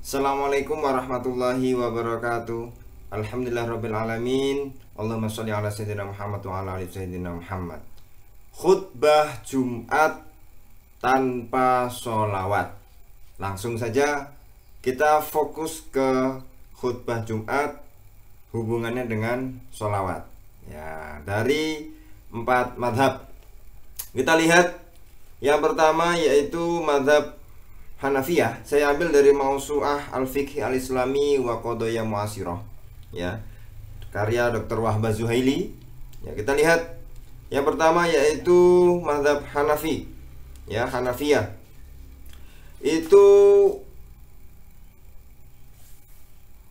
Assalamualaikum warahmatullahi wabarakatuh Alhamdulillah Rabbil Alamin Allahumma sholli ala Sayyidina Muhammad wa ala ali Sayyidina Muhammad Khutbah Jumat tanpa sholawat Langsung saja kita fokus ke khutbah Jumat hubungannya dengan sholawat ya dari empat madhab kita lihat yang pertama yaitu madhab Hanafiyah saya ambil dari Mausuah Al-Fiqh Al-Islami wa Qodoya Muasirah ya karya Dr. Wahba Zuhaili ya kita lihat yang pertama yaitu mazhab Hanafi ya Hanafiyah itu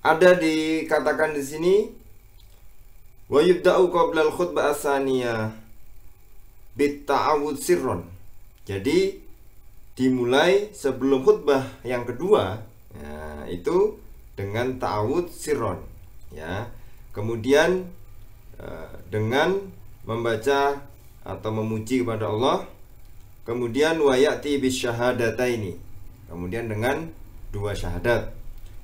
ada dikatakan di sini wa yubda'u qabla al-khutbah asaniyah bit ta'awud sirron jadi dimulai sebelum khutbah yang kedua ya, itu dengan ta'awud siron ya kemudian e, dengan membaca atau memuji kepada Allah kemudian wayati bis ini kemudian dengan dua syahadat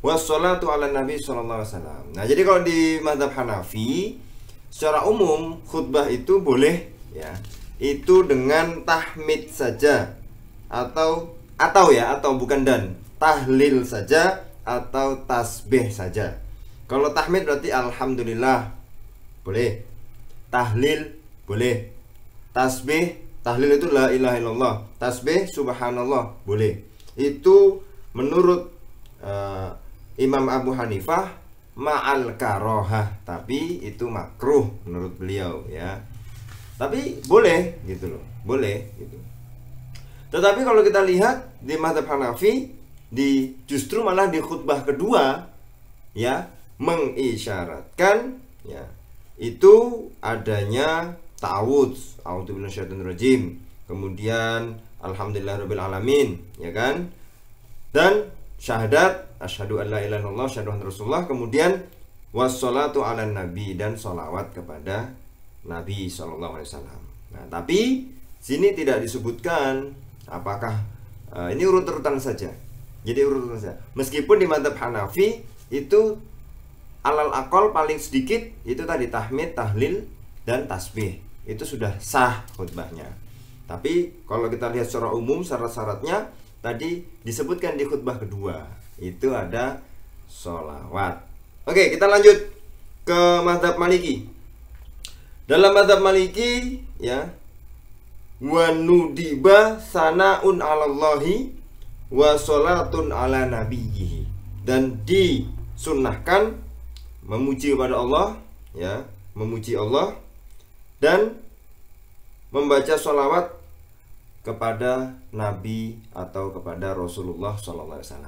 wassalatu ala nabi sallallahu alaihi wasallam nah jadi kalau di madhab Hanafi secara umum khutbah itu boleh ya itu dengan tahmid saja atau atau ya atau bukan dan tahlil saja atau tasbih saja kalau tahmid berarti alhamdulillah boleh tahlil boleh tasbih tahlil itu la ilaha illallah tasbih subhanallah boleh itu menurut uh, Imam Abu Hanifah ma'al karohah tapi itu makruh menurut beliau ya tapi boleh gitu loh boleh gitu tetapi kalau kita lihat di madhab Hanafi di justru malah di khutbah kedua ya mengisyaratkan ya itu adanya ta'awud rajim kemudian alhamdulillah rabbil alamin ya kan dan syahadat asyhadu alla ilaha illallah syahadu anna rasulullah kemudian wassalatu ala nabi dan solawat kepada nabi sallallahu alaihi wasallam nah tapi sini tidak disebutkan apakah uh, ini urut-urutan saja jadi urut-urutan saja meskipun di mata Hanafi itu alal akol paling sedikit itu tadi tahmid tahlil dan tasbih itu sudah sah khutbahnya tapi kalau kita lihat secara umum syarat-syaratnya tadi disebutkan di khutbah kedua itu ada sholawat oke kita lanjut ke madhab maliki dalam madhab maliki ya wa nudiba sanaun alallahi wa salatun ala nabiyhi dan disunnahkan memuji kepada Allah ya memuji Allah dan membaca sholawat kepada Nabi atau kepada Rasulullah SAW.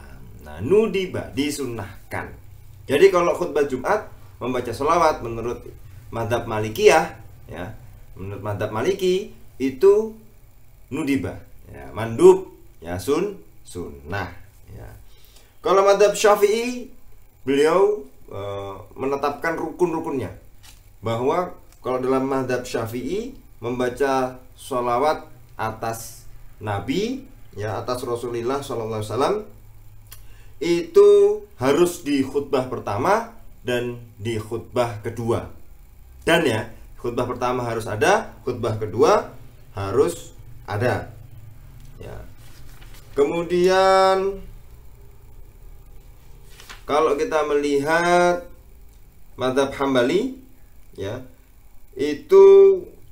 Nah, nudiba disunnahkan. Jadi kalau khutbah Jumat membaca sholawat menurut madhab Malikiyah, ya, menurut madhab Maliki itu nudibah ya, mandub ya sun sunnah ya. kalau madhab syafi'i beliau e, menetapkan rukun-rukunnya bahwa kalau dalam madhab syafi'i membaca sholawat atas nabi ya atas rasulullah saw itu harus di khutbah pertama dan di khutbah kedua dan ya khutbah pertama harus ada khutbah kedua harus ada ya kemudian kalau kita melihat madhab hambali ya itu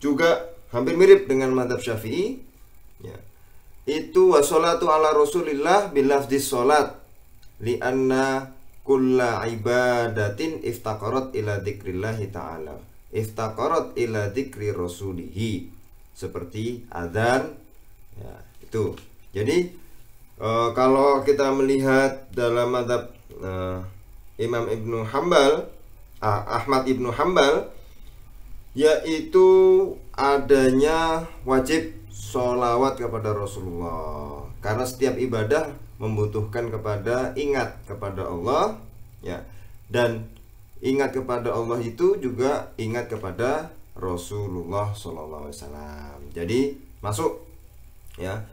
juga hampir mirip dengan madhab syafi'i ya itu wasolatu ala rasulillah bilafdis li anna kulla ibadatin iftaqarat ila dzikrillahi ta'ala iftaqarat ila dzikri rasulihi seperti azan ya, itu jadi e, kalau kita melihat dalam madhab e, Imam Ibnu Hambal ah, Ahmad Ibnu Hambal yaitu adanya wajib sholawat kepada Rasulullah karena setiap ibadah membutuhkan kepada ingat kepada Allah ya dan ingat kepada Allah itu juga ingat kepada Rasulullah SAW. Jadi masuk ya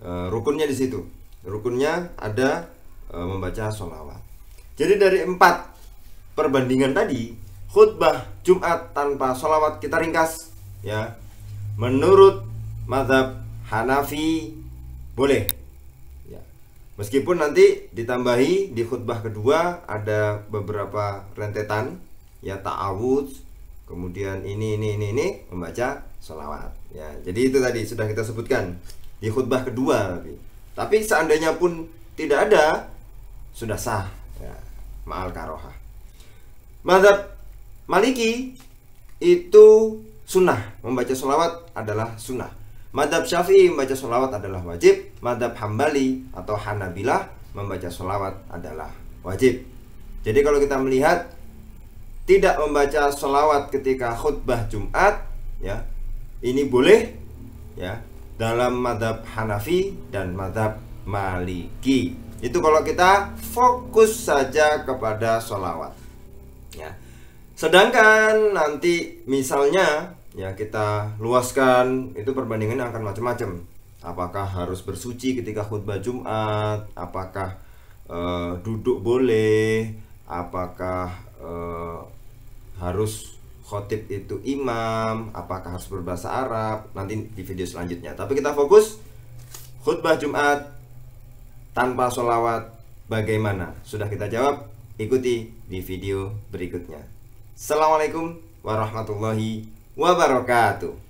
e, rukunnya di situ. Rukunnya ada e, membaca sholawat. Jadi dari empat perbandingan tadi khutbah Jumat tanpa sholawat kita ringkas ya. Menurut madhab Hanafi boleh ya. Meskipun nanti ditambahi di khutbah kedua ada beberapa rentetan ya ta'awudz kemudian ini ini ini ini membaca sholawat ya jadi itu tadi sudah kita sebutkan di khutbah kedua tapi, tapi seandainya pun tidak ada sudah sah ya, maal karoha madhab maliki itu sunnah membaca sholawat adalah sunnah madhab syafi'i membaca sholawat adalah wajib madhab hambali atau hanabilah membaca sholawat adalah wajib jadi kalau kita melihat tidak membaca sholawat ketika khutbah Jumat ya ini boleh ya dalam madhab Hanafi dan madhab Maliki itu kalau kita fokus saja kepada sholawat ya sedangkan nanti misalnya ya kita luaskan itu perbandingan akan macam-macam apakah harus bersuci ketika khutbah Jumat apakah uh, duduk boleh apakah uh, harus khotib itu imam, apakah harus berbahasa Arab, nanti di video selanjutnya. Tapi kita fokus khutbah Jumat tanpa sholawat bagaimana? Sudah kita jawab, ikuti di video berikutnya. Assalamualaikum warahmatullahi wabarakatuh.